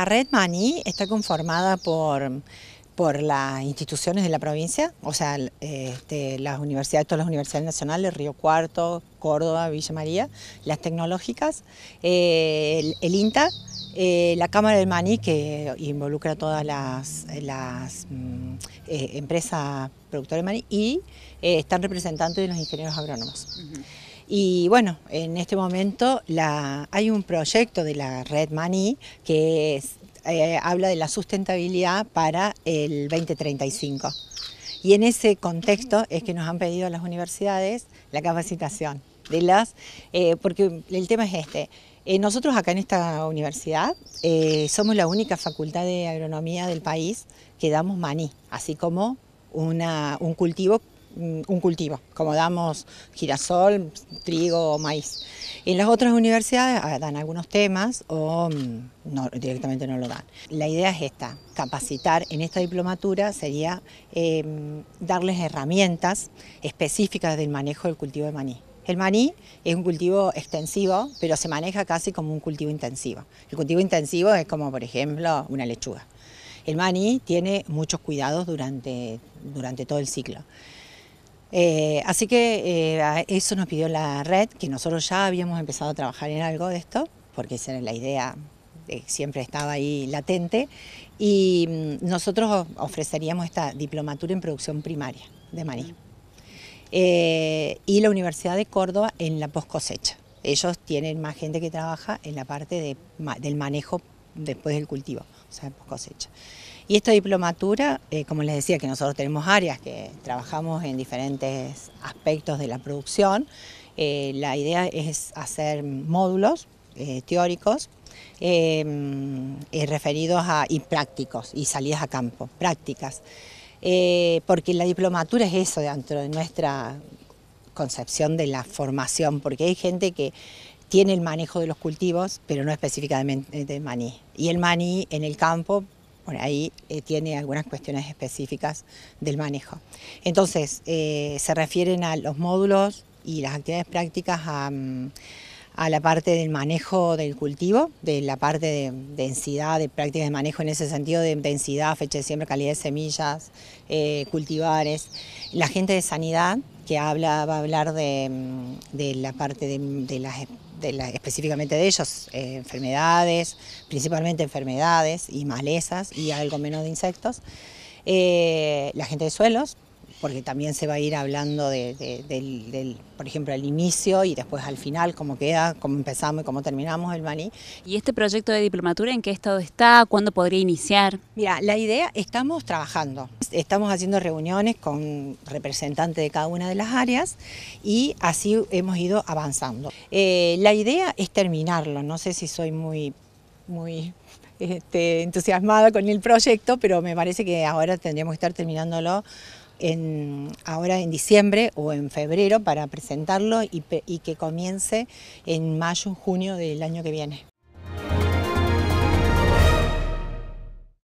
La red Maní está conformada por, por las instituciones de la provincia, o sea, este, las universidades, todas las universidades nacionales, Río Cuarto, Córdoba, Villa María, las tecnológicas, eh, el, INTA, eh, la Cámara del Maní, que involucra a todas las, las mm, eh, empresas productoras de maní, y están representantes de los ingenieros agrónomos. Y bueno, en este momento la, hay un proyecto de la Red Maní que eh, habla de la sustentabilidad para el 2035. Y en ese contexto es que nos han pedido a las universidades la capacitación de las, eh, porque el tema es este. Eh, nosotros acá en esta universidad somos la única facultad de agronomía del país que damos maní, así como un cultivo un cultivo, como damos girasol, trigo o maíz. En las otras universidades ah, dan algunos temas o mm, no, directamente no lo dan. La idea es esta, capacitar en esta diplomatura sería em, darles herramientas específicas del manejo del cultivo de maní. El maní es un cultivo extensivo, pero se maneja casi como un cultivo intensivo. El cultivo intensivo es como, por ejemplo, una lechuga. El maní tiene muchos cuidados durante, durante todo el ciclo. Eh, así que eh, eso nos pidió la red, que nosotros ya habíamos empezado a trabajar en algo de esto, porque esa era la idea, que eh, siempre estaba ahí latente, y mm, nosotros ofreceríamos esta diplomatura en producción primaria de maní. y la Universidad de Córdoba en la post cosecha. Ellos tienen más gente que trabaja en la parte del manejo después del cultivo cosecha. Y esta diplomatura, eh, como les decía, que nosotros tenemos áreas que trabajamos en diferentes aspectos de la producción, eh, la idea es hacer módulos eh, teóricos referidos a, y prácticos, y salidas a campo, prácticas. porque la diplomatura es eso dentro de nuestra concepción de la formación, porque hay gente que tiene el manejo de los cultivos, pero no específicamente de maní. Y el maní en el campo, por ahí eh, tiene algunas cuestiones específicas del manejo. Entonces, eh, se refieren a los módulos y las actividades prácticas a... Mm, a la parte del manejo del cultivo, de la parte de densidad, de prácticas de manejo en ese sentido, de densidad, fecha de siembra, calidad de semillas, eh, cultivares. La gente de sanidad, que habla, va a hablar de, mm, la parte de, las específicamente de ellos, eh, enfermedades, principalmente enfermedades y malezas y algo menos de insectos. Eh, la gente de suelos, porque también se va a ir hablando del, por ejemplo, el inicio y después al final, cómo queda, cómo empezamos y cómo terminamos el maní. ¿Y este proyecto de diplomatura en qué estado está? ¿Cuándo podría iniciar? Mira, la idea, estamos trabajando, estamos haciendo reuniones con representantes de cada una de las áreas y así hemos ido avanzando. Eh, la idea es terminarlo, no sé si soy muy, muy este, entusiasmada con el proyecto, pero me parece que ahora tendríamos que estar terminándolo en, ahora en diciembre o en febrero para presentarlo y, y que comience en mayo, junio del año que viene.